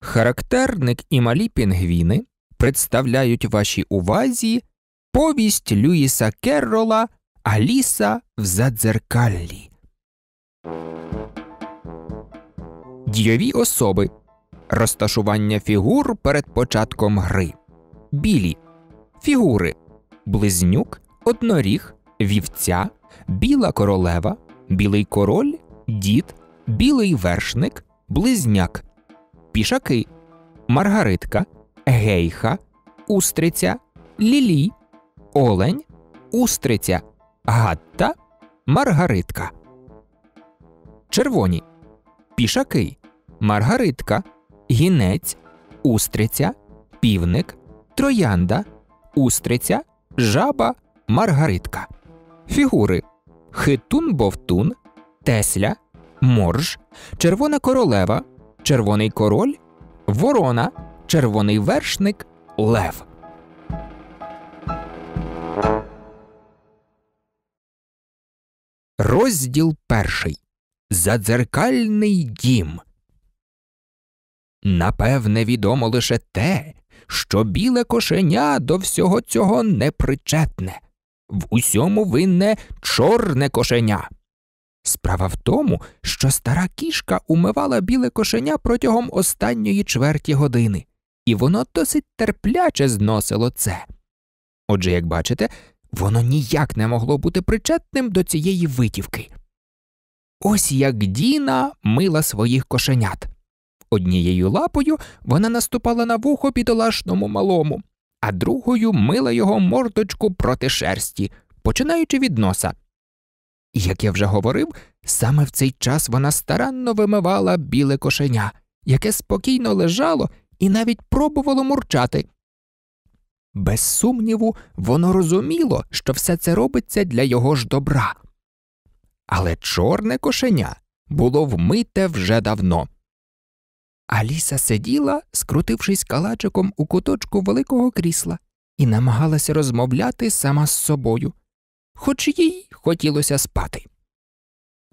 Характерник і малі пінгвіни представляють вашій увазі Повість Люїса Керрола Аліса в задзеркаллі. Дійові особи. Розташування фігур перед початком гри. Білі фігури близнюк, одноріг, вівця, біла королева, білий король, дід, білий вершник, близняк, пішаки, маргаритка, гейха, устриця, лілій олень, устриця, гатта, маргаритка. Червоні. Пішаки. Маргаритка. Гінець. Устриця. Півник. Троянда. Устриця. Жаба. Маргаритка. Фігури. Хитун бовтун. Тесля. Морж. Червона королева. Червоний король. Ворона. Червоний вершник. Лев. Розділ перший Задзеркальний дім. Напевне, відомо лише те, що біле кошеня до всього цього не причетне. В усьому винне чорне кошеня. Справа в тому, що стара кішка умивала біле кошеня протягом останньої чверті години, і воно досить терпляче зносило це. Отже, як бачите, Воно ніяк не могло бути причетним до цієї витівки. Ось як Діна мила своїх кошенят. Однією лапою вона наступала на вухо бідолашному малому, а другою мила його мордочку проти шерсті, починаючи від носа. як я вже говорив, саме в цей час вона старанно вимивала біле кошеня, яке спокійно лежало і навіть пробувало мурчати. Без сумніву, воно розуміло, що все це робиться для його ж добра. Але чорне кошеня було вмите вже давно. Аліса сиділа, скрутившись калачиком у куточку великого крісла, і намагалася розмовляти сама з собою, хоч їй хотілося спати.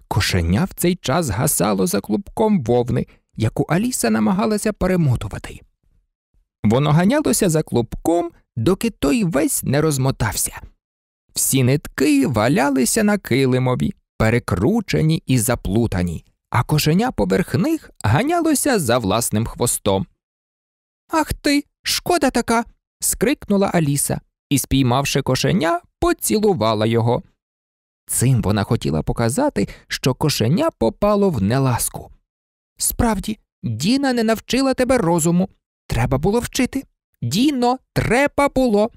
Кошеня в цей час гасало за клубком вовни, яку Аліса намагалася перемотувати. Воно ганялося за клубком доки той весь не розмотався. Всі нитки валялися на килимові, перекручені і заплутані, а кошеня поверх них ганялося за власним хвостом. Ах ти, шкода така. скрикнула Аліса і, спіймавши кошеня, поцілувала його. Цим вона хотіла показати, що кошеня попало в неласку. Справді, Діна не навчила тебе розуму. Треба було вчити. Діно, треба було,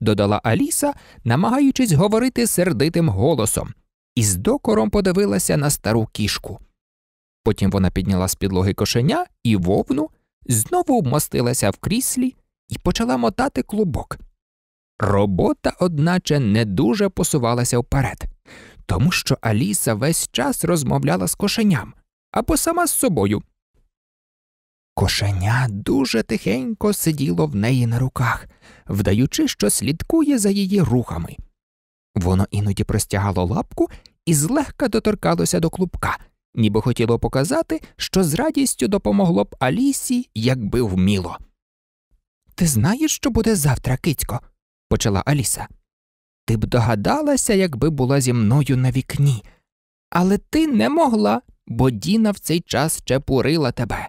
додала Аліса, намагаючись говорити сердитим голосом, і з докором подивилася на стару кішку. Потім вона підняла з підлоги кошеня і вовну, знову вмостилася в кріслі і почала мотати клубок. Робота, одначе, не дуже посувалася вперед, тому що Аліса весь час розмовляла з кошеням або сама з собою. Кошеня дуже тихенько сиділо в неї на руках, вдаючи, що слідкує за її рухами. Воно іноді простягало лапку і злегка доторкалося до клубка, ніби хотіло показати, що з радістю допомогло б Алісі, якби вміло. Ти знаєш, що буде завтра, кицько, почала Аліса. Ти б догадалася, якби була зі мною на вікні, але ти не могла, бо Діна в цей час чепурила тебе.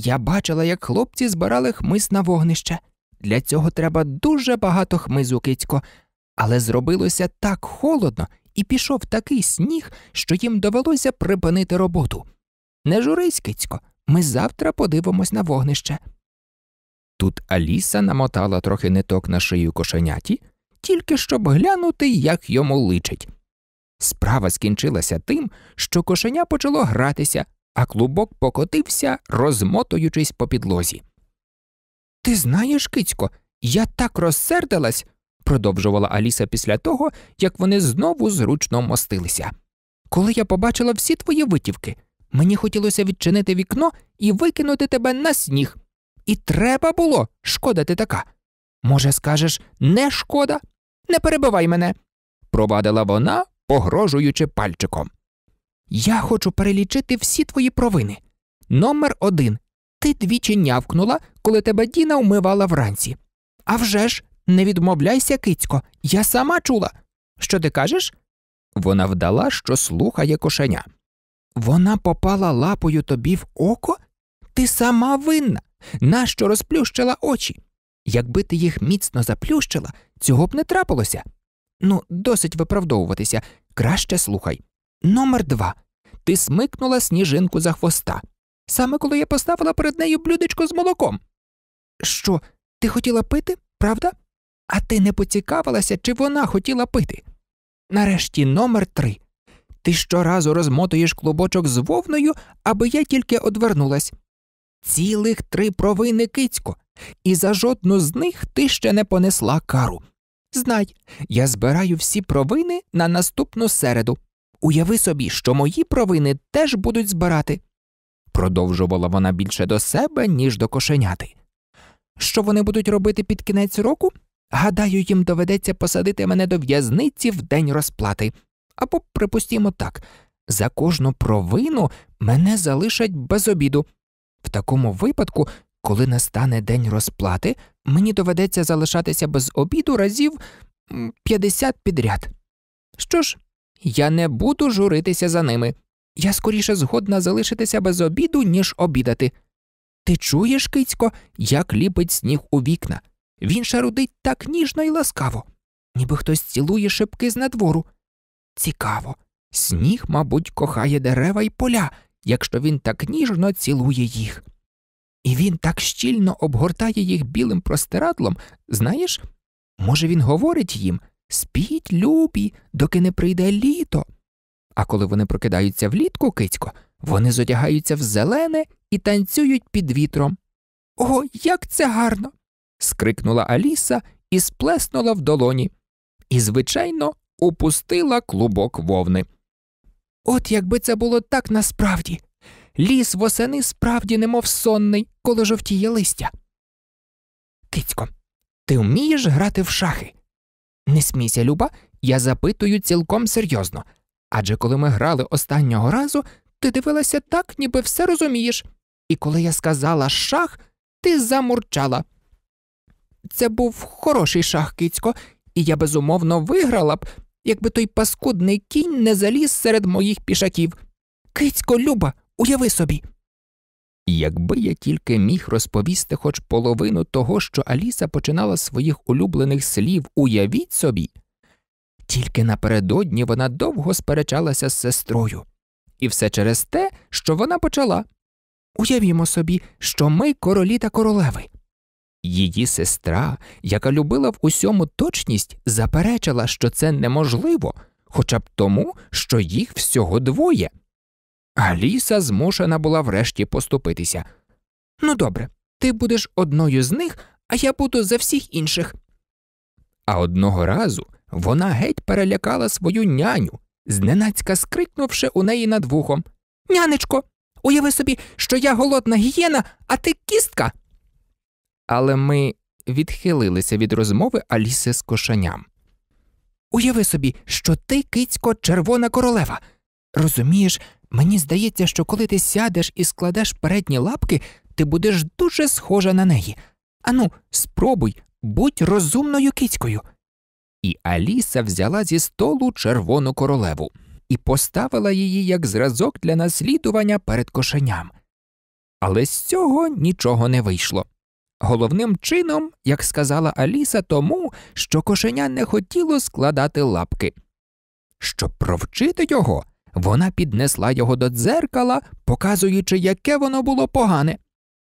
Я бачила, як хлопці збирали хмиз на вогнище. Для цього треба дуже багато хмизу, кицько, але зробилося так холодно і пішов такий сніг, що їм довелося припинити роботу. Не журись, кицько, ми завтра подивимось на вогнище. Тут Аліса намотала трохи ниток на шию кошеняті, тільки щоб глянути, як йому личить. Справа скінчилася тим, що кошеня почало гратися, а клубок покотився, розмотуючись по підлозі. Ти знаєш, кицько, я так розсердилась, продовжувала Аліса після того, як вони знову зручно мостилися. Коли я побачила всі твої витівки, мені хотілося відчинити вікно і викинути тебе на сніг. І треба було, шкода ти така. Може, скажеш, не шкода? Не перебивай мене, провадила вона, погрожуючи пальчиком. Я хочу перелічити всі твої провини. Номер один. Ти двічі нявкнула, коли тебе Діна вмивала вранці. А вже ж, не відмовляйся, кицько, я сама чула. Що ти кажеш? Вона вдала, що слухає кошеня. Вона попала лапою тобі в око? Ти сама винна, нащо розплющила очі. Якби ти їх міцно заплющила, цього б не трапилося. Ну, досить виправдовуватися, краще слухай. Номер два. Ти смикнула сніжинку за хвоста. Саме коли я поставила перед нею блюдечко з молоком. Що, ти хотіла пити, правда? А ти не поцікавилася, чи вона хотіла пити. Нарешті номер три. Ти щоразу розмотуєш клубочок з вовною, аби я тільки одвернулась. Цілих три провини кицько, і за жодну з них ти ще не понесла кару. Знай, я збираю всі провини на наступну середу. Уяви собі, що мої провини теж будуть збирати, продовжувала вона більше до себе, ніж до кошеняти. Що вони будуть робити під кінець року? Гадаю, їм доведеться посадити мене до в'язниці в день розплати. Або, припустімо так, за кожну провину мене залишать без обіду. В такому випадку, коли настане день розплати, мені доведеться залишатися без обіду разів 50 підряд. Що ж, я не буду журитися за ними. Я скоріше згодна залишитися без обіду, ніж обідати. Ти чуєш, кицько, як ліпить сніг у вікна. Він шарудить так ніжно і ласкаво, ніби хтось цілує шибки з надвору. Цікаво. Сніг, мабуть, кохає дерева й поля, якщо він так ніжно цілує їх. І він так щільно обгортає їх білим простирадлом, знаєш, може, він говорить їм, Спіть, любі, доки не прийде літо. А коли вони прокидаються влітку, кицько, вони зодягаються в зелене і танцюють під вітром. О, як це гарно! скрикнула Аліса і сплеснула в долоні. І, звичайно, упустила клубок вовни. От якби це було так насправді. Ліс восени справді немов сонний, коли жовтіє листя. Кицько, ти вмієш грати в шахи? Не смійся, Люба, я запитую цілком серйозно. Адже коли ми грали останнього разу, ти дивилася так, ніби все розумієш. І коли я сказала шах, ти замурчала. Це був хороший шах, кицько, і я безумовно виграла б, якби той паскудний кінь не заліз серед моїх пішаків. Кицько, Люба, уяви собі. Якби я тільки міг розповісти хоч половину того, що Аліса починала з своїх улюблених слів, уявіть собі. Тільки напередодні вона довго сперечалася з сестрою, і все через те, що вона почала. Уявімо собі, що ми королі та королеви. Її сестра, яка любила в усьому точність, заперечила, що це неможливо, хоча б тому, що їх всього двоє. Аліса змушена була врешті поступитися. Ну, добре, ти будеш одною з них, а я буду за всіх інших. А одного разу вона геть перелякала свою няню, зненацька скрикнувши у неї над вухом Нянечко, уяви собі, що я голодна гієна, а ти кістка. Але ми відхилилися від розмови Аліси з кошаням. Уяви собі, що ти, кицько, червона королева. Розумієш, Мені здається, що коли ти сядеш і складеш передні лапки, ти будеш дуже схожа на неї. Ану, спробуй, будь розумною кицькою. І Аліса взяла зі столу червону королеву і поставила її як зразок для наслідування перед кошеням. Але з цього нічого не вийшло. Головним чином, як сказала Аліса, тому, що кошеня не хотіло складати лапки. Щоб провчити його, вона піднесла його до дзеркала, показуючи, яке воно було погане.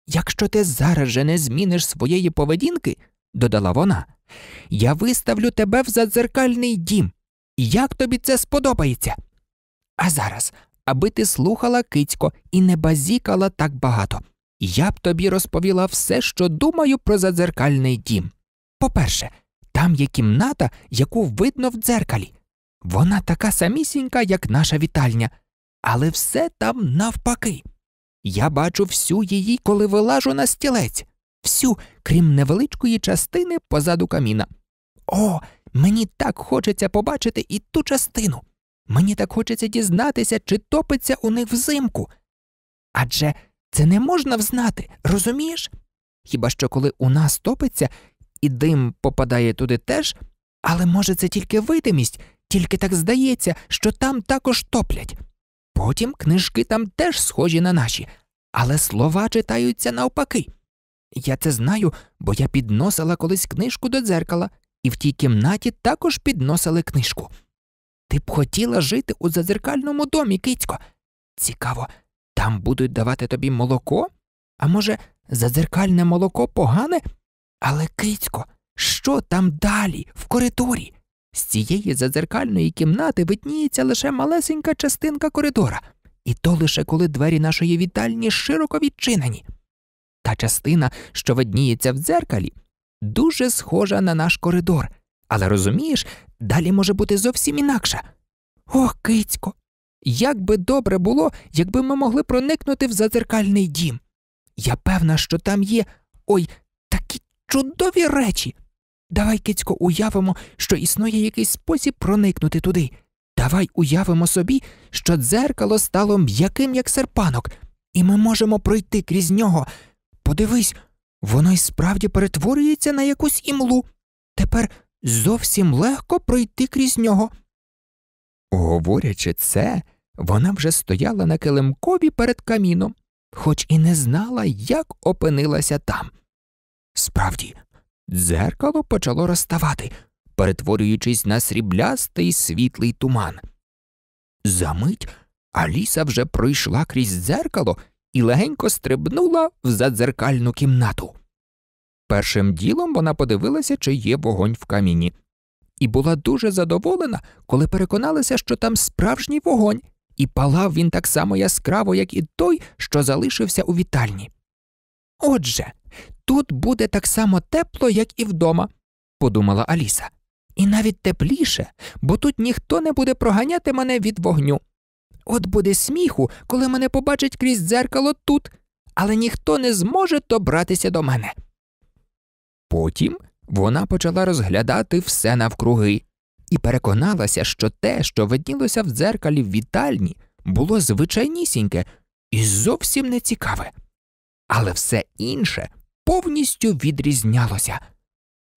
Якщо ти зараз же не зміниш своєї поведінки, додала вона, я виставлю тебе в задзеркальний дім. Як тобі це сподобається? А зараз, аби ти слухала кицько і не базікала так багато, я б тобі розповіла все, що думаю про задзеркальний дім. По перше, там є кімната, яку видно в дзеркалі. Вона така самісінька, як наша вітальня, але все там навпаки. Я бачу всю її, коли вилажу на стілець, всю, крім невеличкої частини позаду каміна. О, мені так хочеться побачити і ту частину. Мені так хочеться дізнатися, чи топиться у них взимку. Адже це не можна взнати, розумієш? Хіба що коли у нас топиться, і дим попадає туди теж, але може це тільки видимість, тільки так здається, що там також топлять. Потім книжки там теж схожі на наші, але слова читаються навпаки. Я це знаю, бо я підносила колись книжку до дзеркала, і в тій кімнаті також підносили книжку. Ти б хотіла жити у зазеркальному домі, кицько. Цікаво, там будуть давати тобі молоко? А може, зазеркальне молоко погане? Але, кицько, що там далі, в коридорі? З цієї зазеркальної кімнати видніється лише малесенька частинка коридора, і то лише коли двері нашої вітальні широко відчинені. Та частина, що видніється в дзеркалі, дуже схожа на наш коридор, але розумієш, далі може бути зовсім інакша. Ох, кицько! Як би добре було, якби ми могли проникнути в зазеркальний дім. Я певна, що там є ой такі чудові речі. Давай, кицько, уявимо, що існує якийсь спосіб проникнути туди. Давай уявимо собі, що дзеркало стало м'яким, як серпанок, і ми можемо пройти крізь нього. Подивись, воно й справді перетворюється на якусь імлу. Тепер зовсім легко пройти крізь нього. Говорячи це, вона вже стояла на килимкові перед каміном, хоч і не знала, як опинилася там. Справді, Дзеркало почало розставати, перетворюючись на сріблястий світлий туман. Замить Аліса вже пройшла крізь дзеркало і легенько стрибнула в задзеркальну кімнату. Першим ділом вона подивилася, чи є вогонь в каміні, і була дуже задоволена, коли переконалася, що там справжній вогонь, і палав він так само яскраво, як і той, що залишився у вітальні. Отже, тут буде так само тепло, як і вдома, подумала Аліса. І навіть тепліше, бо тут ніхто не буде проганяти мене від вогню. От буде сміху, коли мене побачить крізь дзеркало тут, але ніхто не зможе добратися до мене. Потім вона почала розглядати все навкруги і переконалася, що те, що виднілося в дзеркалі в вітальні, було звичайнісіньке і зовсім не цікаве. Але все інше повністю відрізнялося.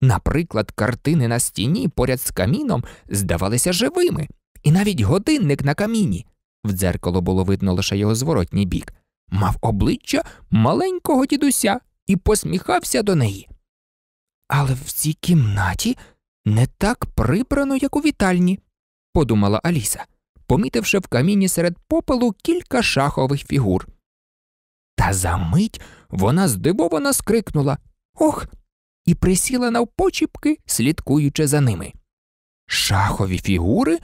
Наприклад, картини на стіні поряд з каміном здавалися живими, і навіть годинник на каміні в дзеркало було видно лише його зворотній бік, мав обличчя маленького дідуся і посміхався до неї. Але в цій кімнаті не так прибрано, як у вітальні, подумала Аліса, помітивши в каміні серед попелу кілька шахових фігур. Та за мить вона здивовано скрикнула Ох! і присіла навпочіпки, слідкуючи за ними. Шахові фігури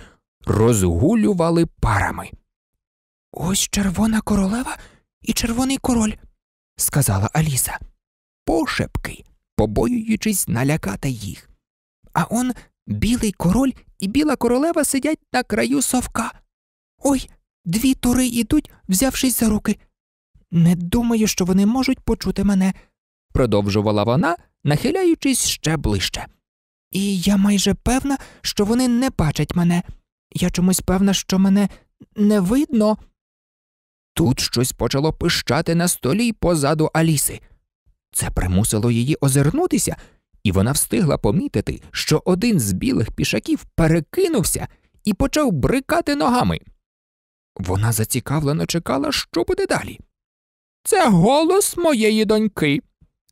розгулювали парами. Ось червона королева і червоний король, сказала Аліса, пошепки, побоюючись налякати їх. А он білий король і біла королева сидять на краю совка. Ой, дві тури йдуть, взявшись за руки. Не думаю, що вони можуть почути мене, продовжувала вона, нахиляючись ще ближче. І я майже певна, що вони не бачать мене. Я чомусь певна, що мене не видно. Тут щось почало пищати на столі позаду Аліси. Це примусило її озирнутися, і вона встигла помітити, що один з білих пішаків перекинувся і почав брикати ногами. Вона зацікавлено чекала, що буде далі. Це голос моєї доньки.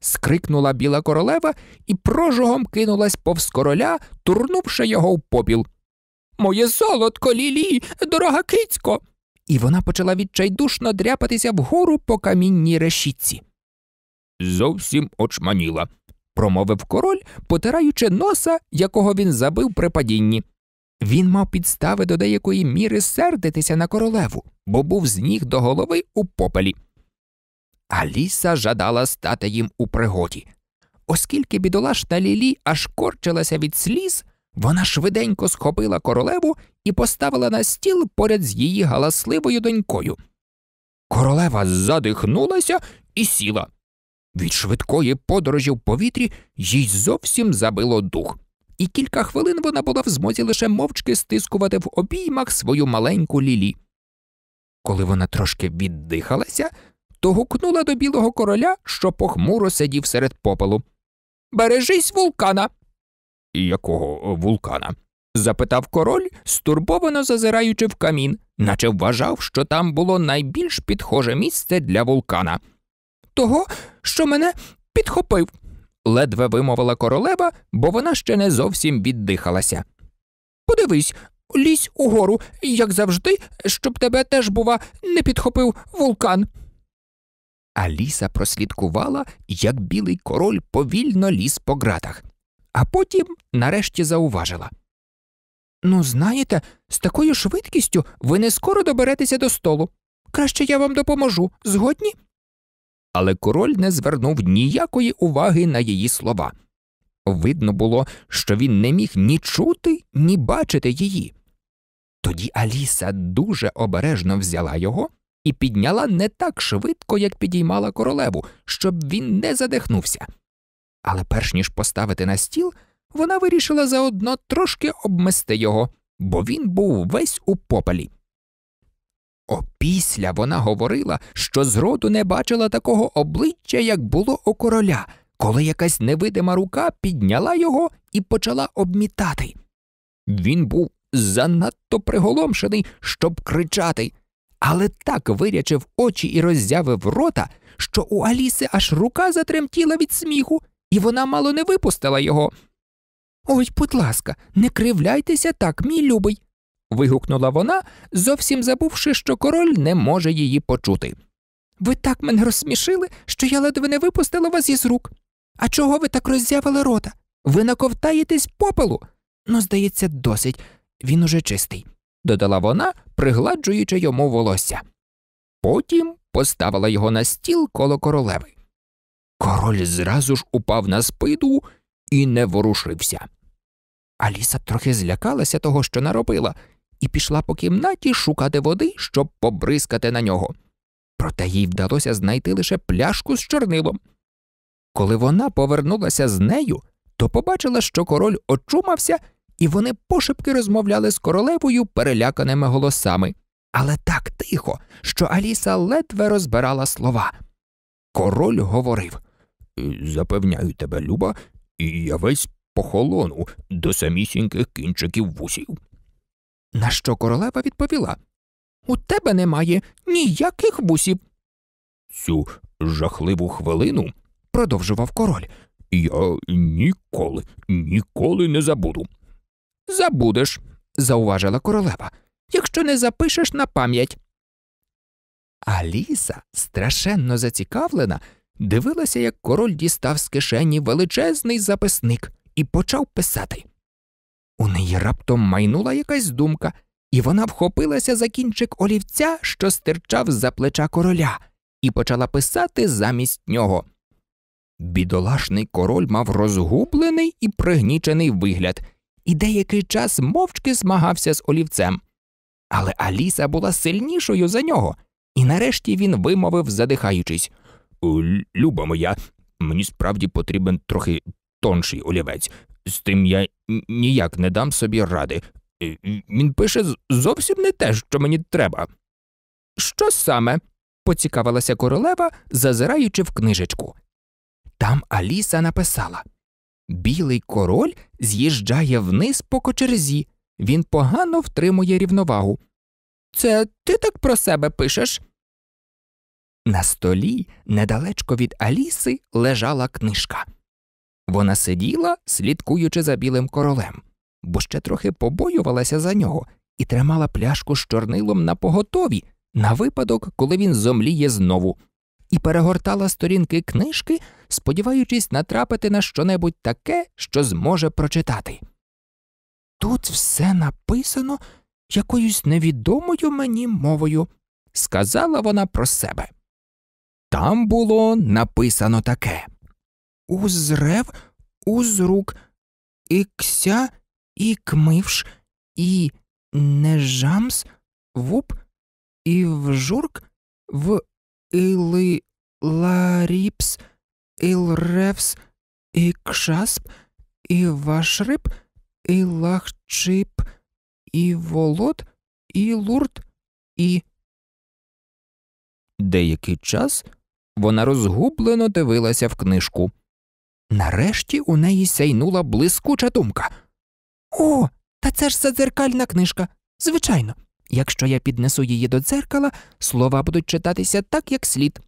скрикнула біла королева і прожугом кинулась повз короля, турнувши його в попіл. Моє золотко лілі, дорога кицько. І вона почала відчайдушно дряпатися вгору по камінній решітці. Зовсім очманіла, промовив король, потираючи носа, якого він забив при падінні. Він мав підстави до деякої міри сердитися на королеву, бо був з ніг до голови у попелі. Аліса жадала стати їм у пригоді. Оскільки бідолашна Лілі аж корчилася від сліз, вона швиденько схопила королеву і поставила на стіл поряд з її галасливою донькою. Королева задихнулася і сіла. Від швидкої подорожі в повітрі їй зовсім забило дух, і кілька хвилин вона була в змозі лише мовчки стискувати в обіймах свою маленьку лілі. Коли вона трошки віддихалася, то гукнула до білого короля, що похмуро сидів серед попелу. Бережись вулкана. Якого е, вулкана? запитав король, стурбовано зазираючи в камін, наче вважав, що там було найбільш підхоже місце для вулкана. Того, що мене підхопив, ледве вимовила королева, бо вона ще не зовсім віддихалася. Подивись, лізь угору, як завжди, щоб тебе теж, бува, не підхопив вулкан. Аліса прослідкувала, як білий король повільно ліз по ґратах, а потім нарешті зауважила. Ну, знаєте, з такою швидкістю ви не скоро доберетеся до столу. Краще я вам допоможу, згодні? Але король не звернув ніякої уваги на її слова. Видно було, що він не міг ні чути, ні бачити її. Тоді Аліса дуже обережно взяла його і підняла не так швидко, як підіймала королеву, щоб він не задихнувся. Але перш ніж поставити на стіл, вона вирішила заодно трошки обмести його, бо він був весь у попелі. Опісля вона говорила, що зроду не бачила такого обличчя, як було у короля, коли якась невидима рука підняла його і почала обмітати. Він був занадто приголомшений, щоб кричати але так вирячив очі і роззявив рота, що у Аліси аж рука затремтіла від сміху, і вона мало не випустила його. Ой, будь ласка, не кривляйтеся так, мій любий. вигукнула вона, зовсім забувши, що король не може її почути. Ви так мене розсмішили, що я ледве не випустила вас із рук. А чого ви так роззявили рота? Ви наковтаєтесь попелу. Ну, здається, досить, він уже чистий додала вона, пригладжуючи йому волосся. Потім поставила його на стіл коло королеви. Король зразу ж упав на спиду і не ворушився. Аліса трохи злякалася того, що наробила, і пішла по кімнаті шукати води, щоб побризкати на нього. Проте їй вдалося знайти лише пляшку з чорнилом. Коли вона повернулася з нею, то побачила, що король очумався і вони пошепки розмовляли з королевою переляканими голосами, але так тихо, що Аліса ледве розбирала слова. Король говорив Запевняю тебе, Люба, і я весь похолону до самісіньких кінчиків вусів. На що королева відповіла У тебе немає ніяких вусів. Цю жахливу хвилину, продовжував король, я ніколи, ніколи не забуду. Забудеш, зауважила королева, якщо не запишеш на пам'ять. Аліса, страшенно зацікавлена, дивилася, як король дістав з кишені величезний записник і почав писати. У неї раптом майнула якась думка, і вона вхопилася за кінчик олівця, що стирчав за плеча короля, і почала писати замість нього. Бідолашний король мав розгублений і пригнічений вигляд і деякий час мовчки змагався з олівцем. Але Аліса була сильнішою за нього, і нарешті він вимовив, задихаючись «Е, Люба моя, мені справді потрібен трохи тонший олівець, з тим я ніяк не дам собі ради. Е, він пише зовсім не те, що мені треба. Що саме? поцікавилася королева, зазираючи в книжечку. Там Аліса написала Білий король з'їжджає вниз по кочерзі, він погано втримує рівновагу. Це ти так про себе пишеш? На столі, недалечко від Аліси, лежала книжка. Вона сиділа, слідкуючи за білим королем, бо ще трохи побоювалася за нього і тримала пляшку з чорнилом на поготові, на випадок, коли він зомліє знову і перегортала сторінки книжки, сподіваючись натрапити на щонебудь таке, що зможе прочитати. Тут все написано якоюсь невідомою мені мовою, сказала вона про себе. Там було написано таке Узрев, узрук, ікся, ікмивш, і нежамс, вуп, і вжурк, в Іли Ларіпс, Ілревс, Ікшасп, Івашриб, Ілахчип, Іволод, Ілурд, і. Деякий час вона розгублено дивилася в книжку. Нарешті у неї сяйнула блискуча думка. О, та це ж задзеркальна книжка. Звичайно. Якщо я піднесу її до дзеркала, слова будуть читатися так, як слід.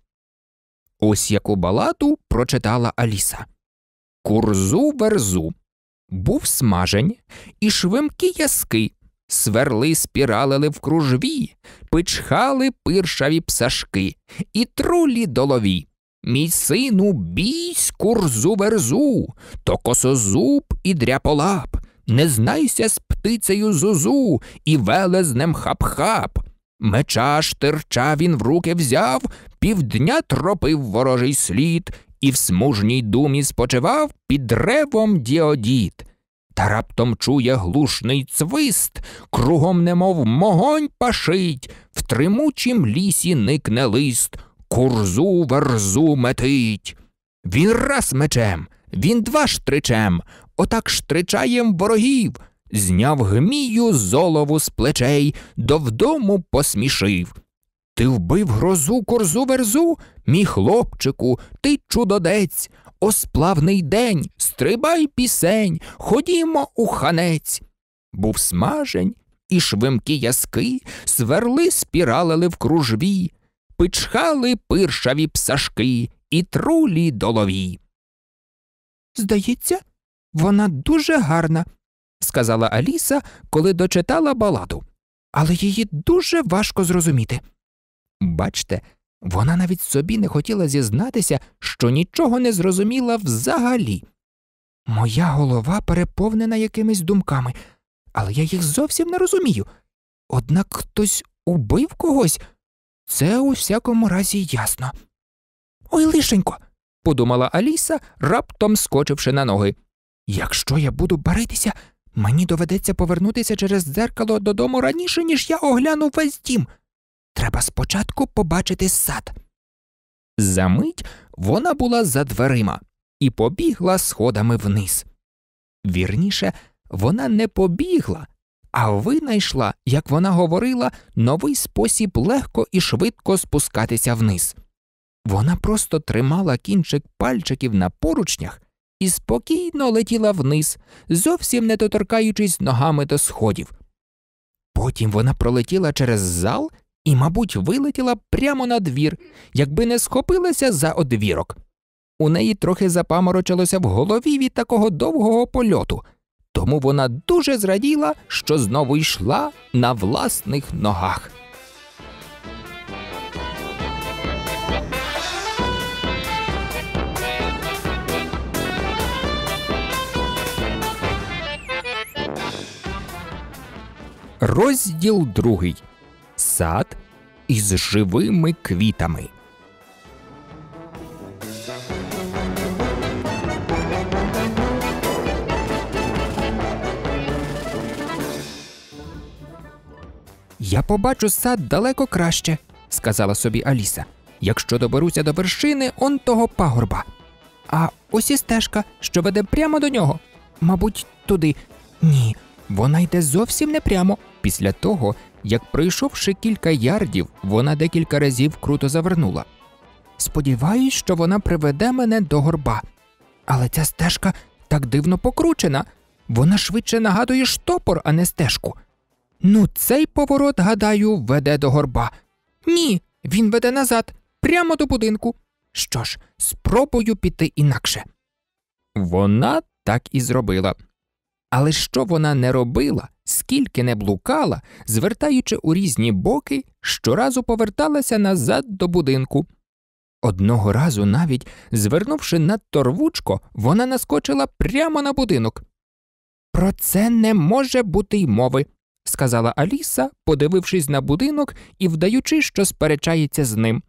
Ось яку балату прочитала Аліса. Курзу верзу. Був смажень, і швимкі яски, сверли спіралили в кружві, пичхали пиршаві псашки, і трулі долові. Мій сину, бійсь курзу верзу, то косозуб і дряполап. Не знайся з птицею зузу і велезнем хап-хап. Меча штирча він в руки взяв, півдня тропив ворожий слід і в смужній думі спочивав під древом діодід. Та раптом чує глушний цвист, кругом, немов могонь пашить, в тримучім лісі никне лист, курзу верзу метить. Він раз мечем, він два штричем, отак штричаєм ворогів, зняв гмію золову з плечей, до вдому посмішив. Ти вбив грозу корзу верзу, мій хлопчику, ти чудодець, осплавний день, стрибай пісень, ходімо у ханець. Був смажень, і швимкі яски, сверли спіралили в кружві, пичхали пиршаві псашки і трулі долові. Здається, вона дуже гарна, сказала Аліса, коли дочитала баладу, але її дуже важко зрозуміти. Бачте, вона навіть собі не хотіла зізнатися, що нічого не зрозуміла взагалі. Моя голова переповнена якимись думками, але я їх зовсім не розумію. Однак хтось убив когось, це у всякому разі ясно. Ой, лишенько, подумала Аліса, раптом скочивши на ноги. Якщо я буду баритися, мені доведеться повернутися через дзеркало додому раніше, ніж я огляну весь дім. Треба спочатку побачити сад. Замить вона була за дверима і побігла сходами вниз. Вірніше, вона не побігла, а винайшла, як вона говорила, новий спосіб легко і швидко спускатися вниз. Вона просто тримала кінчик пальчиків на поручнях і спокійно летіла вниз, зовсім не доторкаючись ногами до сходів. Потім вона пролетіла через зал і, мабуть, вилетіла прямо на двір, якби не схопилася за одвірок. У неї трохи запаморочилося в голові від такого довгого польоту, тому вона дуже зраділа, що знову йшла на власних ногах. Розділ другий сад із живими квітами. Я побачу сад далеко краще, сказала собі Аліса. Якщо доберуся до вершини он того пагорба. А ось і стежка, що веде прямо до нього. Мабуть, туди. Ні, вона йде зовсім не прямо. Після того, як пройшовши кілька ярдів, вона декілька разів круто завернула. Сподіваюсь, що вона приведе мене до горба. Але ця стежка так дивно покручена. Вона швидше нагадує штопор, а не стежку. Ну, цей поворот, гадаю, веде до горба. Ні, він веде назад, прямо до будинку. Що ж, спробую піти інакше. Вона так і зробила. Але що вона не робила, скільки не блукала, звертаючи у різні боки, щоразу поверталася назад до будинку. Одного разу, навіть, звернувши надто рвучко, вона наскочила прямо на будинок. Про це не може бути й мови, сказала Аліса, подивившись на будинок і вдаючи, що сперечається з ним.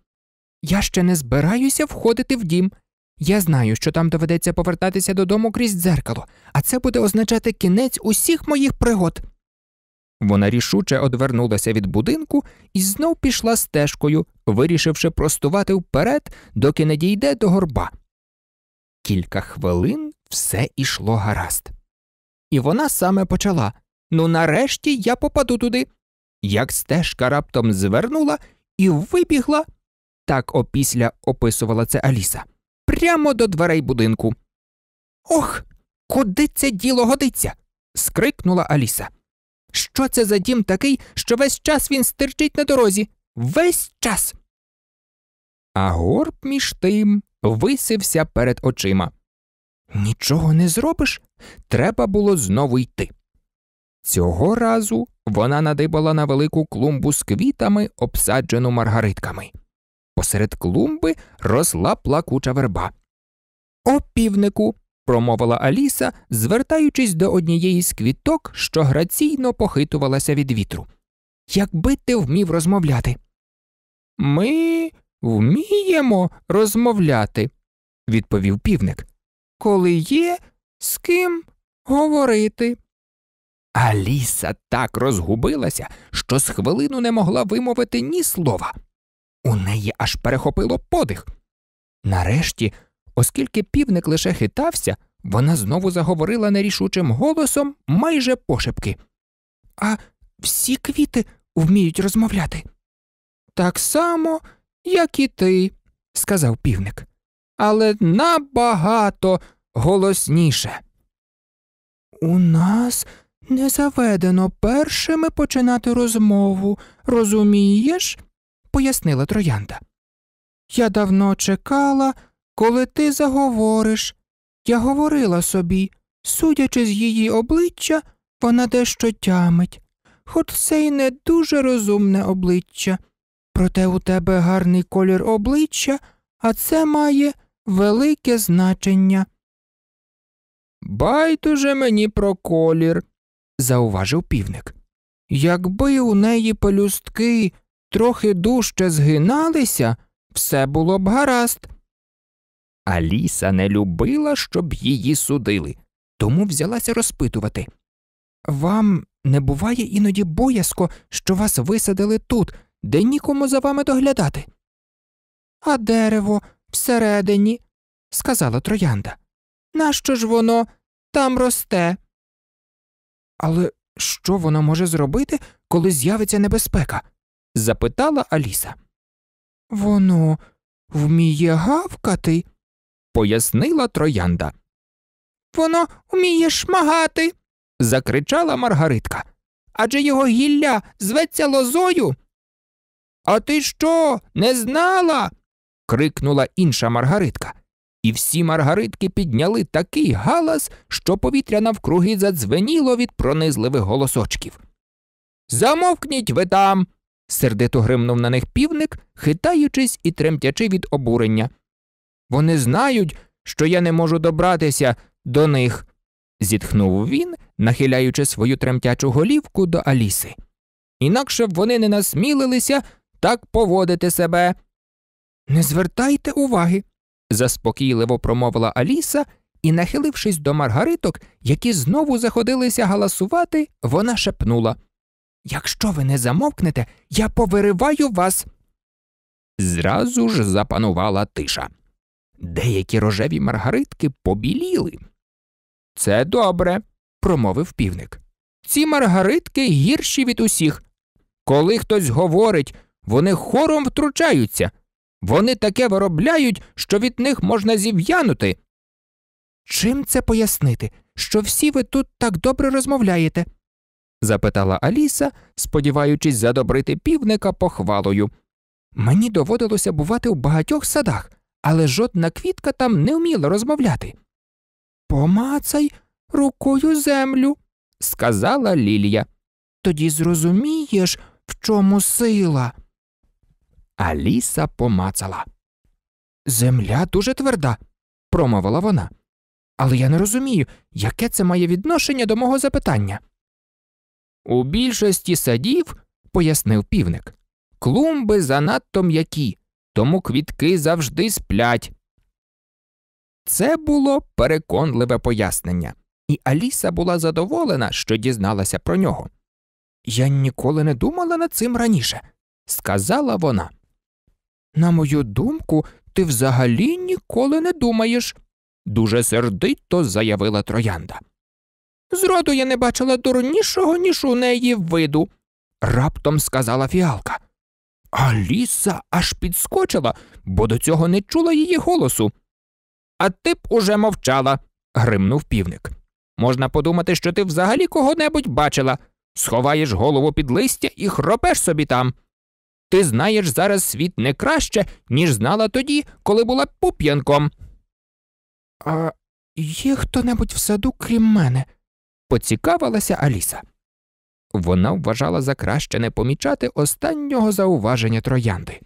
Я ще не збираюся входити в дім. Я знаю, що там доведеться повертатися додому крізь дзеркало, а це буде означати кінець усіх моїх пригод. Вона рішуче одвернулася від будинку і знов пішла стежкою, вирішивши простувати вперед, доки не дійде до горба. Кілька хвилин все йшло гаразд. І вона саме почала Ну, нарешті я попаду туди. Як стежка раптом звернула і вибігла, так опісля описувала це Аліса прямо до дверей будинку. Ох, куди це діло годиться? скрикнула Аліса. Що це за дім такий, що весь час він стирчить на дорозі? Весь час. А горб між тим висився перед очима. Нічого не зробиш. Треба було знову йти. Цього разу вона надибала на велику клумбу з квітами, обсаджену маргаритками. Посеред клумби росла плакуча верба. О, півнику, промовила Аліса, звертаючись до однієї з квіток, що граційно похитувалася від вітру. Якби ти вмів розмовляти. Ми вміємо розмовляти, відповів півник. Коли є з ким говорити. Аліса так розгубилася, що з хвилину не могла вимовити ні слова. У неї аж перехопило подих. Нарешті, оскільки півник лише хитався, вона знову заговорила нерішучим голосом майже пошепки. А всі квіти вміють розмовляти. Так само, як і ти, сказав півник, але набагато голосніше. У нас не заведено першими починати розмову, розумієш? пояснила троянда. Я давно чекала, коли ти заговориш. Я говорила собі, судячи з її обличчя, вона дещо тямить, хоч це й не дуже розумне обличчя. Проте у тебе гарний колір обличчя, а це має велике значення. Байдуже мені про колір, зауважив півник. Якби у неї пелюстки трохи дужче згиналися, все було б гаразд. Аліса не любила, щоб її судили, тому взялася розпитувати. Вам не буває іноді боязко, що вас висадили тут, де нікому за вами доглядати? А дерево всередині, сказала троянда. Нащо ж воно там росте? Але що воно може зробити, коли з'явиться небезпека? запитала Аліса. Воно вміє гавкати, пояснила троянда. Воно вміє шмагати. закричала Маргаритка. Адже його гілля зветься лозою. А ти що, не знала? крикнула інша Маргаритка. І всі маргаритки підняли такий галас, що повітря навкруги задзвеніло від пронизливих голосочків. Замовкніть ви там сердито гримнув на них півник, хитаючись і тремтячи від обурення. Вони знають, що я не можу добратися до них, зітхнув він, нахиляючи свою тремтячу голівку до Аліси. Інакше б вони не насмілилися так поводити себе. Не звертайте уваги, заспокійливо промовила Аліса і, нахилившись до маргариток, які знову заходилися галасувати, вона шепнула. Якщо ви не замовкнете, я повириваю вас. Зразу ж запанувала тиша. Деякі рожеві маргаритки побіліли. Це добре, промовив півник. Ці маргаритки гірші від усіх. Коли хтось говорить, вони хором втручаються. Вони таке виробляють, що від них можна зів'янути. Чим це пояснити, що всі ви тут так добре розмовляєте? запитала Аліса, сподіваючись задобрити півника похвалою. Мені доводилося бувати в багатьох садах, але жодна квітка там не вміла розмовляти. Помацай рукою землю, сказала Лілія. Тоді зрозумієш, в чому сила. Аліса помацала. Земля дуже тверда, промовила вона. Але я не розумію, яке це має відношення до мого запитання. У більшості садів, пояснив півник, клумби занадто м'які, тому квітки завжди сплять. Це було переконливе пояснення, і Аліса була задоволена, що дізналася про нього. Я ніколи не думала над цим раніше, сказала вона. На мою думку, ти взагалі ніколи не думаєш, дуже сердито заявила троянда. Зроду я не бачила дурнішого, ніж у неї виду, раптом сказала фіалка. Аліса аж підскочила, бо до цього не чула її голосу. А ти б уже мовчала, гримнув півник. Можна подумати, що ти взагалі кого небудь бачила. Сховаєш голову під листя і хропеш собі там. Ти знаєш зараз світ не краще, ніж знала тоді, коли була пуп'янком. А є хто небудь в саду, крім мене? поцікавилася Аліса. Вона вважала за краще не помічати останнього зауваження троянди.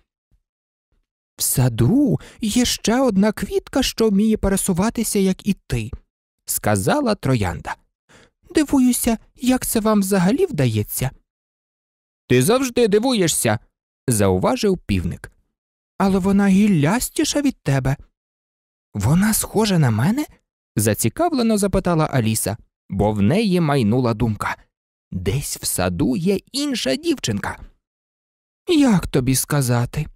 В саду є ще одна квітка, що вміє пересуватися, як і ти, сказала троянда. Дивуюся, як це вам взагалі вдається. Ти завжди дивуєшся, зауважив півник. Але вона гіллястіша від тебе. Вона схожа на мене? зацікавлено запитала Аліса бо в неї майнула думка десь в саду є інша дівчинка. Як тобі сказати?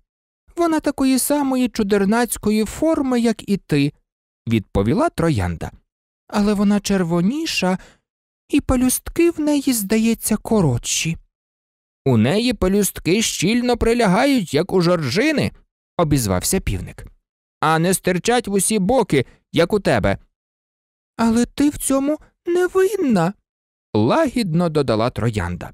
Вона такої самої чудернацької форми, як і ти, відповіла троянда. Але вона червоніша, і пелюстки в неї, здається, коротші. У неї пелюстки щільно прилягають, як у жоржини, обізвався півник. А не стирчать в усі боки, як у тебе. Але ти в цьому невинна, лагідно додала троянда.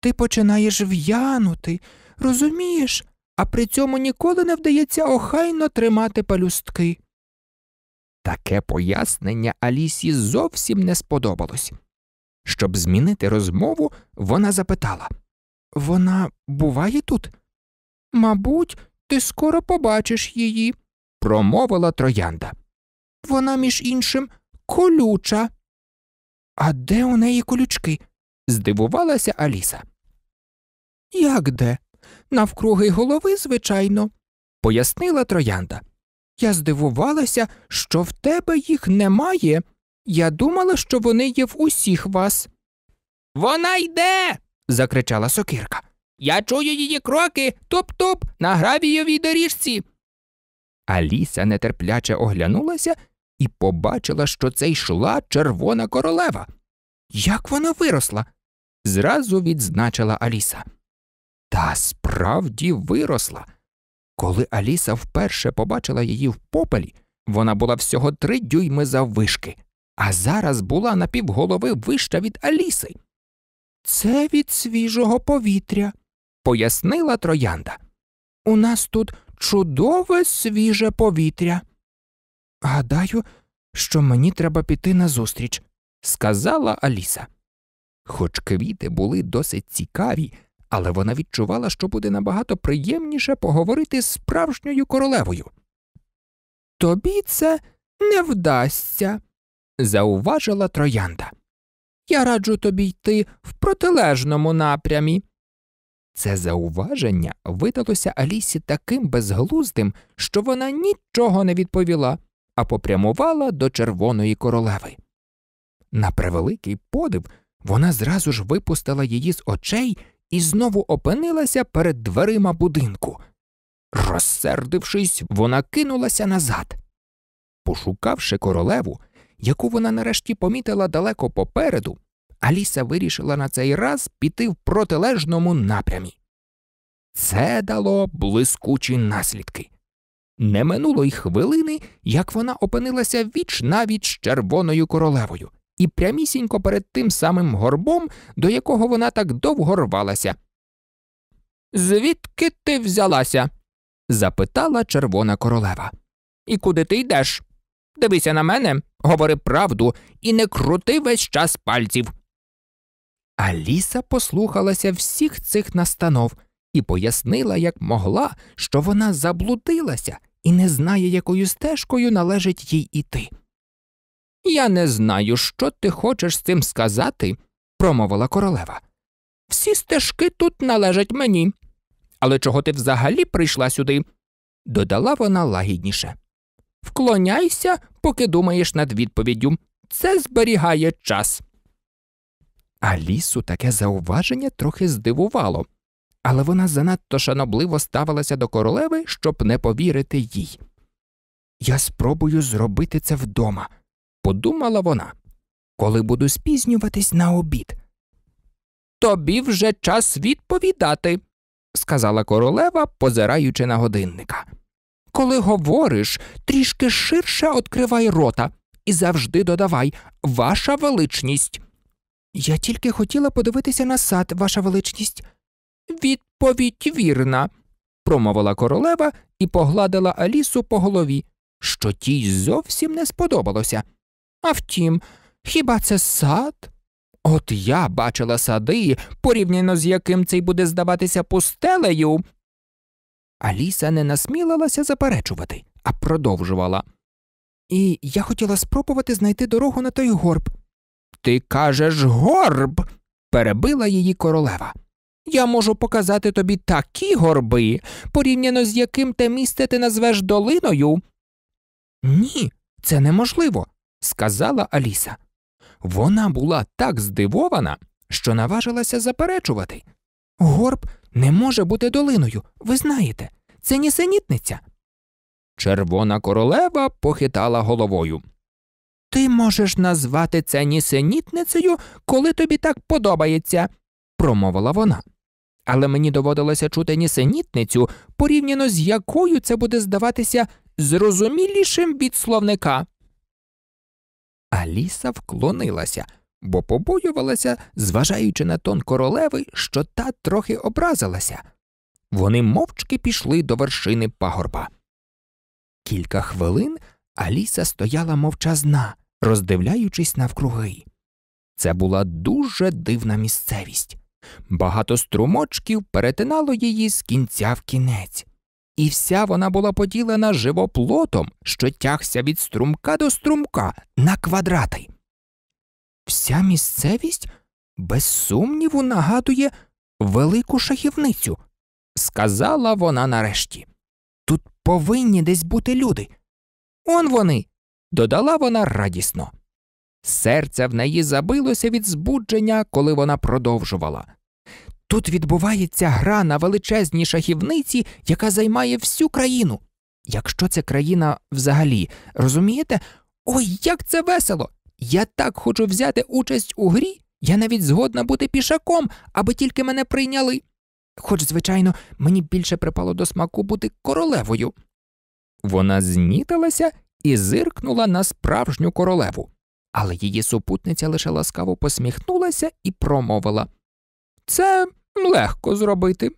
Ти починаєш в'янути, розумієш, а при цьому ніколи не вдається охайно тримати палюстки. Таке пояснення Алісі зовсім не сподобалось. Щоб змінити розмову, вона запитала Вона буває тут? Мабуть, ти скоро побачиш її, промовила троянда. Вона, між іншим, колюча. А де у неї колючки? здивувалася Аліса. Як де? Навкруги голови, звичайно, пояснила троянда. Я здивувалася, що в тебе їх немає. Я думала, що вони є в усіх вас. Вона йде. закричала сокирка. Я чую її кроки топ топ на гравійовій доріжці. Аліса нетерпляче оглянулася і побачила, що це йшла червона королева. Як вона виросла? зразу відзначила Аліса. Та справді виросла. Коли Аліса вперше побачила її в попелі, вона була всього три дюйми заввишки, а зараз була на півголови вища від Аліси. Це від свіжого повітря, пояснила троянда. У нас тут чудове свіже повітря. Гадаю, що мені треба піти назустріч, сказала Аліса. Хоч квіти були досить цікаві, але вона відчувала, що буде набагато приємніше поговорити з справжньою королевою. Тобі це не вдасться, зауважила троянда. Я раджу тобі йти в протилежному напрямі. Це зауваження видалося Алісі таким безглуздим, що вона нічого не відповіла а попрямувала до червоної королеви. На превеликий подив, вона зразу ж випустила її з очей і знову опинилася перед дверима будинку. Розсердившись, вона кинулася назад. Пошукавши королеву, яку вона нарешті помітила далеко попереду, Аліса вирішила на цей раз піти в протилежному напрямі. Це дало блискучі наслідки. Не минуло й хвилини, як вона опинилася віч навіч з червоною королевою, і прямісінько перед тим самим горбом, до якого вона так довго рвалася. Звідки ти взялася? запитала червона королева. І куди ти йдеш? Дивися на мене, говори правду і не крути весь час пальців. Аліса послухалася всіх цих настанов і пояснила, як могла, що вона заблудилася і не знає, якою стежкою належить їй іти. Я не знаю, що ти хочеш з цим сказати, промовила королева. Всі стежки тут належать мені. Але чого ти взагалі прийшла сюди? додала вона лагідніше. Вклоняйся, поки думаєш над відповіддю. Це зберігає час. Алісу таке зауваження трохи здивувало але вона занадто шанобливо ставилася до королеви, щоб не повірити їй. Я спробую зробити це вдома, подумала вона, коли буду спізнюватись на обід. Тобі вже час відповідати, сказала королева, позираючи на годинника. Коли говориш, трішки ширше відкривай рота і завжди додавай ваша величність. Я тільки хотіла подивитися на сад, ваша величність, Відповідь вірна, промовила королева і погладила Алісу по голові, що тій зовсім не сподобалося. А втім, хіба це сад? От я бачила сади, порівняно з яким цей буде здаватися пустелею. Аліса не насмілилася заперечувати, а продовжувала. І я хотіла спробувати знайти дорогу на той горб. Ти кажеш горб, перебила її королева. Я можу показати тобі такі горби, порівняно з яким те місце ти назвеш долиною. Ні, це неможливо, сказала Аліса. Вона була так здивована, що наважилася заперечувати. Горб не може бути долиною, ви знаєте, це нісенітниця. Червона королева похитала головою. Ти можеш назвати це нісенітницею, коли тобі так подобається промовила вона. Але мені доводилося чути нісенітницю, порівняно з якою це буде здаватися зрозумілішим від словника. Аліса вклонилася, бо побоювалася, зважаючи на тон королеви, що та трохи образилася. Вони мовчки пішли до вершини пагорба. Кілька хвилин Аліса стояла мовчазна, роздивляючись навкруги. Це була дуже дивна місцевість. Багато струмочків перетинало її з кінця в кінець, і вся вона була поділена живоплотом, що тягся від струмка до струмка на квадрати. Вся місцевість, без сумніву, нагадує велику шахівницю, сказала вона нарешті. Тут повинні десь бути люди. Он вони, додала вона радісно. Серце в неї забилося від збудження, коли вона продовжувала. Тут відбувається гра на величезній шахівниці, яка займає всю країну. Якщо це країна взагалі, розумієте? Ой, як це весело! Я так хочу взяти участь у грі, я навіть згодна бути пішаком, аби тільки мене прийняли. Хоч, звичайно, мені більше припало до смаку бути королевою. Вона зніталася і зиркнула на справжню королеву але її супутниця лише ласкаво посміхнулася і промовила Це легко зробити.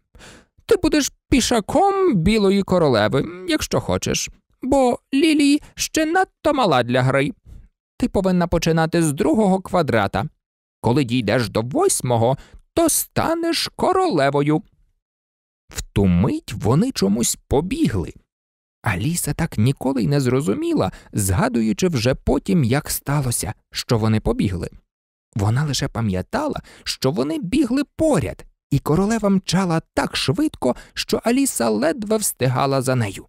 Ти будеш пішаком білої королеви, якщо хочеш, бо Лілі ще надто мала для гри. Ти повинна починати з другого квадрата. Коли дійдеш до восьмого, то станеш королевою. В ту мить вони чомусь побігли. Аліса так ніколи й не зрозуміла, згадуючи вже потім, як сталося, що вони побігли. Вона лише пам'ятала, що вони бігли поряд, і королева мчала так швидко, що Аліса ледве встигала за нею.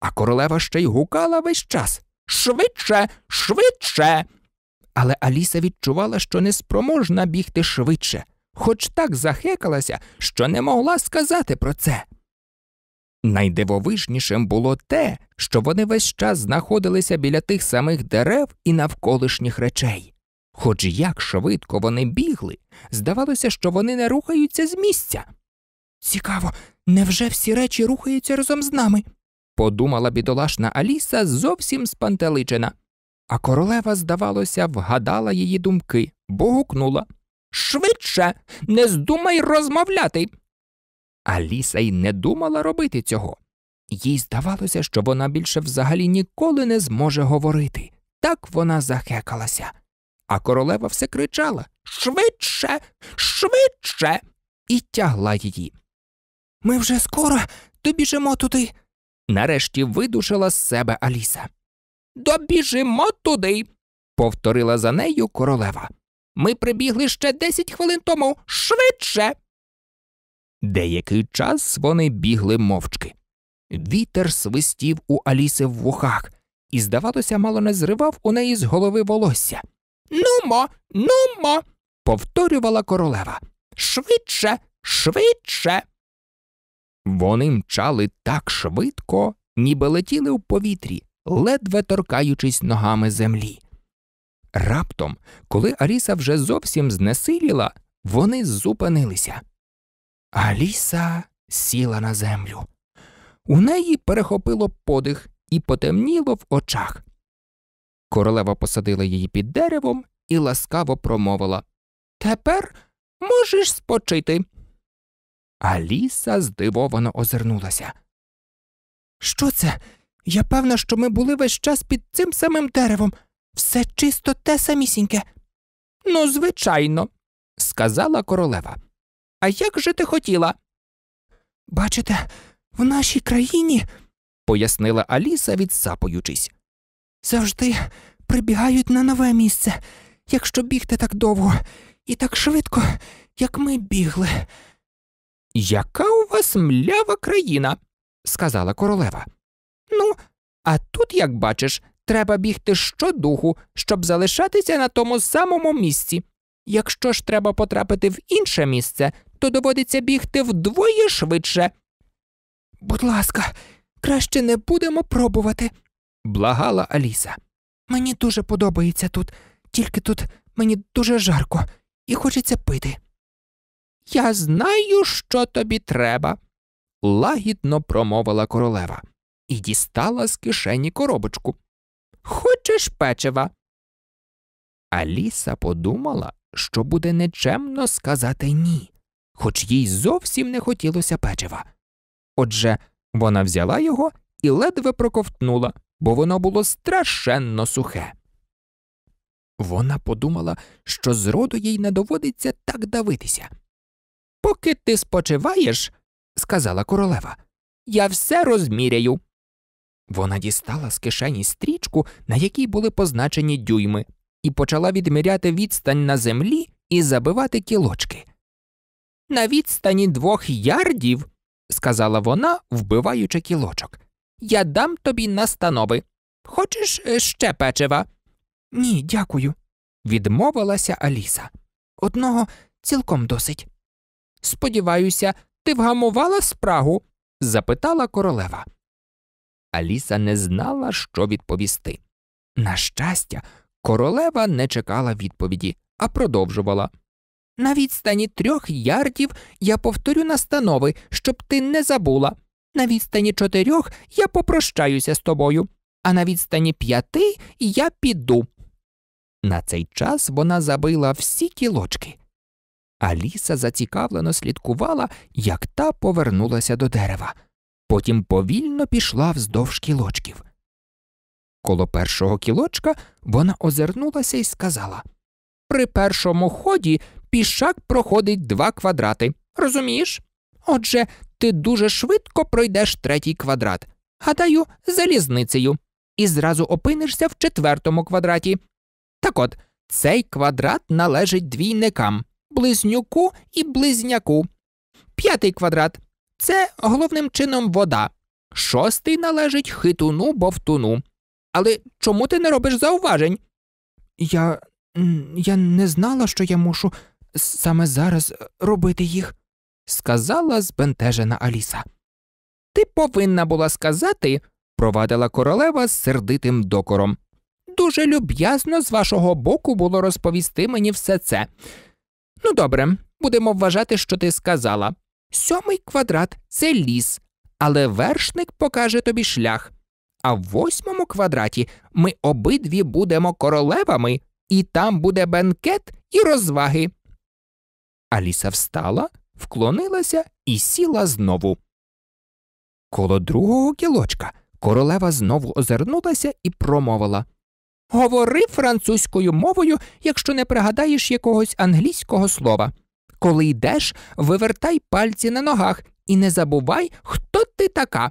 А королева ще й гукала весь час Швидше, швидше. Але Аліса відчувала, що неспроможна бігти швидше, хоч так захекалася, що не могла сказати про це. Найдивовижнішим було те, що вони весь час знаходилися біля тих самих дерев і навколишніх речей. Хоч як швидко вони бігли, здавалося, що вони не рухаються з місця. Цікаво, невже всі речі рухаються разом з нами? подумала бідолашна Аліса зовсім спантеличена. А королева, здавалося, вгадала її думки, бо гукнула Швидше, не здумай розмовляти. Аліса й не думала робити цього. Їй здавалося, що вона більше взагалі ніколи не зможе говорити. Так вона захекалася. А королева все кричала Швидше, швидше. і тягла її. Ми вже скоро добіжимо туди. Нарешті видушила з себе Аліса. Добіжимо туди, повторила за нею королева. Ми прибігли ще десять хвилин тому швидше. Деякий час вони бігли мовчки. Вітер свистів у Аліси в вухах і, здавалося, мало не зривав у неї з голови волосся. Нумо, нумо. повторювала королева. Швидше, швидше. Вони мчали так швидко, ніби летіли в повітрі, ледве торкаючись ногами землі. Раптом, коли Аліса вже зовсім знесиліла, вони зупинилися. Аліса сіла на землю. У неї перехопило подих і потемніло в очах. Королева посадила її під деревом і ласкаво промовила Тепер можеш спочити. Аліса здивовано озирнулася. Що це? Я певна, що ми були весь час під цим самим деревом. Все чисто те самісіньке. Ну, звичайно, сказала королева. А як же ти хотіла? Бачите, в нашій країні, пояснила Аліса, відсапуючись. Завжди прибігають на нове місце, якщо бігти так довго і так швидко, як ми бігли. Яка у вас млява країна, сказала королева. Ну, а тут, як бачиш, треба бігти щодуху, щоб залишатися на тому самому місці. Якщо ж треба потрапити в інше місце, то доводиться бігти вдвоє швидше. Будь ласка, краще не будемо пробувати, благала Аліса. Мені дуже подобається тут, тільки тут мені дуже жарко і хочеться пити. Я знаю, що тобі треба, лагідно промовила королева і дістала з кишені коробочку. Хочеш печива? Аліса подумала, що буде нечемно сказати ні, хоч їй зовсім не хотілося печива. Отже, вона взяла його і ледве проковтнула, бо воно було страшенно сухе. Вона подумала, що зроду їй не доводиться так давитися. Поки ти спочиваєш, сказала королева, я все розміряю. Вона дістала з кишені стрічку, на якій були позначені дюйми, і почала відміряти відстань на землі і забивати кілочки на відстані двох ярдів, сказала вона, вбиваючи кілочок. Я дам тобі настанови. Хочеш е, ще печива? Ні, дякую, відмовилася Аліса. Одного цілком досить. Сподіваюся, ти вгамувала спрагу? запитала королева. Аліса не знала, що відповісти. На щастя, королева не чекала відповіді, а продовжувала. На відстані трьох ярдів я повторю настанови, щоб ти не забула. На відстані чотирьох я попрощаюся з тобою, а на відстані п'яти я піду. На цей час вона забила всі кілочки. Аліса зацікавлено слідкувала, як та повернулася до дерева, потім повільно пішла вздовж кілочків. Коло першого кілочка вона озирнулася і сказала При першому ході пішак проходить два квадрати. Розумієш? Отже, ти дуже швидко пройдеш третій квадрат, гадаю, залізницею, і зразу опинишся в четвертому квадраті. Так от, цей квадрат належить двійникам близнюку і близняку. П'ятий квадрат це головним чином вода. Шостий належить хитуну бовтуну. Але чому ти не робиш зауважень? Я. я не знала, що я мушу саме зараз е, робити їх, сказала збентежена Аліса. Ти повинна була сказати, провадила королева з сердитим докором. Дуже люб'язно з вашого боку було розповісти мені все це. Ну, добре, будемо вважати, що ти сказала. Сьомий квадрат це ліс, але вершник покаже тобі шлях. А в восьмому квадраті ми обидві будемо королевами, і там буде бенкет і розваги. Аліса встала, вклонилася і сіла знову. Коло другого кілочка королева знову озирнулася і промовила Говори французькою мовою, якщо не пригадаєш якогось англійського слова. Коли йдеш, вивертай пальці на ногах і не забувай, хто ти така.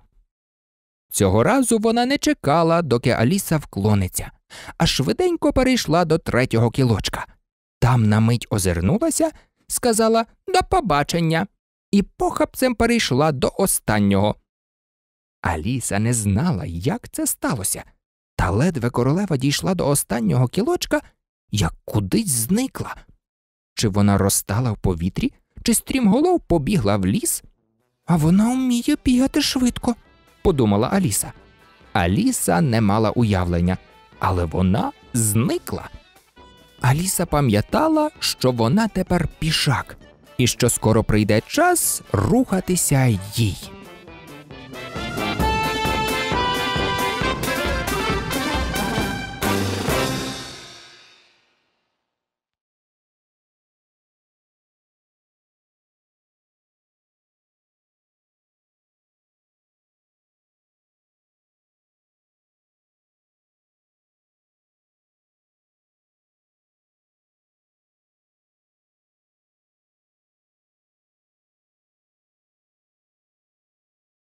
Цього разу вона не чекала, доки Аліса вклониться, а швиденько перейшла до третього кілочка. Там на мить озирнулася сказала до побачення і похапцем перейшла до останнього. Аліса не знала, як це сталося, та ледве королева дійшла до останнього кілочка, як кудись зникла. Чи вона розтала в повітрі, чи стрімголов побігла в ліс? А вона вміє бігати швидко, подумала Аліса. Аліса не мала уявлення, але вона зникла. Аліса пам'ятала, що вона тепер пішак, і що скоро прийде час рухатися їй.